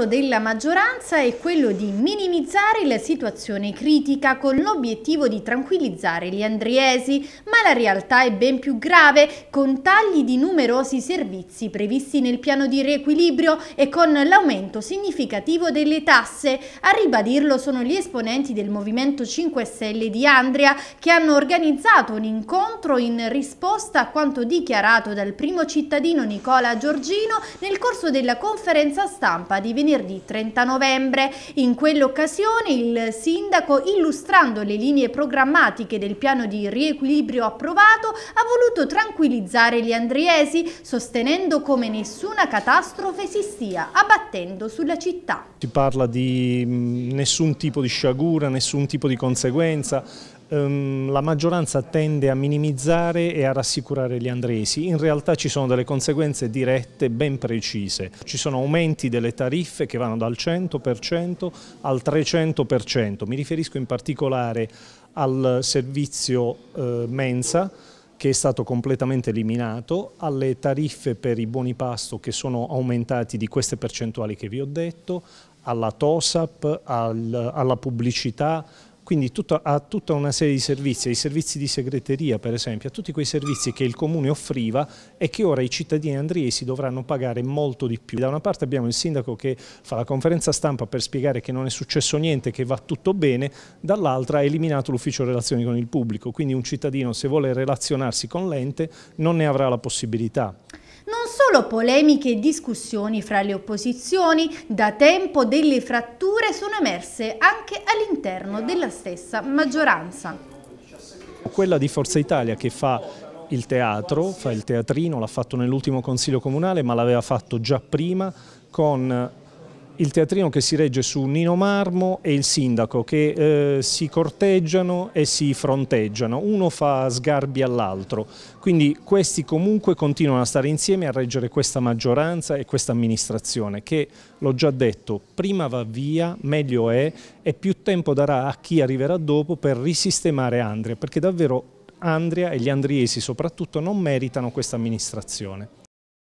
progetto della maggioranza è quello di minimizzare la situazione critica con l'obiettivo di tranquillizzare gli andriesi, ma la realtà è ben più grave, con tagli di numerosi servizi previsti nel piano di riequilibrio e con l'aumento significativo delle tasse. A ribadirlo sono gli esponenti del Movimento 5 Stelle di Andria che hanno organizzato un incontro in risposta a quanto dichiarato dal primo cittadino Nicola Giorgino nel corso della conferenza stampa di venerdì venerdì 30 novembre. In quell'occasione il sindaco, illustrando le linee programmatiche del piano di riequilibrio approvato, ha voluto tranquillizzare gli andriesi, sostenendo come nessuna catastrofe si stia abbattendo sulla città. Si parla di mm, nessun tipo di sciagura, nessun tipo di conseguenza, Ehm, la maggioranza tende a minimizzare e a rassicurare gli andresi. In realtà ci sono delle conseguenze dirette ben precise. Ci sono aumenti delle tariffe che vanno dal 100% al 300%. Mi riferisco in particolare al servizio eh, mensa che è stato completamente eliminato, alle tariffe per i buoni pasto che sono aumentati di queste percentuali che vi ho detto, alla TOSAP, al, alla pubblicità, quindi tutto, a tutta una serie di servizi, ai servizi di segreteria per esempio, a tutti quei servizi che il Comune offriva e che ora i cittadini andriesi dovranno pagare molto di più. Da una parte abbiamo il sindaco che fa la conferenza stampa per spiegare che non è successo niente, che va tutto bene, dall'altra ha eliminato l'ufficio relazioni con il pubblico, quindi un cittadino se vuole relazionarsi con l'ente non ne avrà la possibilità solo polemiche e discussioni fra le opposizioni, da tempo delle fratture sono emerse anche all'interno della stessa maggioranza. Quella di Forza Italia che fa il teatro, fa il teatrino, l'ha fatto nell'ultimo Consiglio Comunale ma l'aveva fatto già prima con il teatrino che si regge su Nino Marmo e il sindaco che eh, si corteggiano e si fronteggiano, uno fa sgarbi all'altro, quindi questi comunque continuano a stare insieme a reggere questa maggioranza e questa amministrazione che, l'ho già detto, prima va via, meglio è e più tempo darà a chi arriverà dopo per risistemare Andria, perché davvero Andria e gli andriesi soprattutto non meritano questa amministrazione.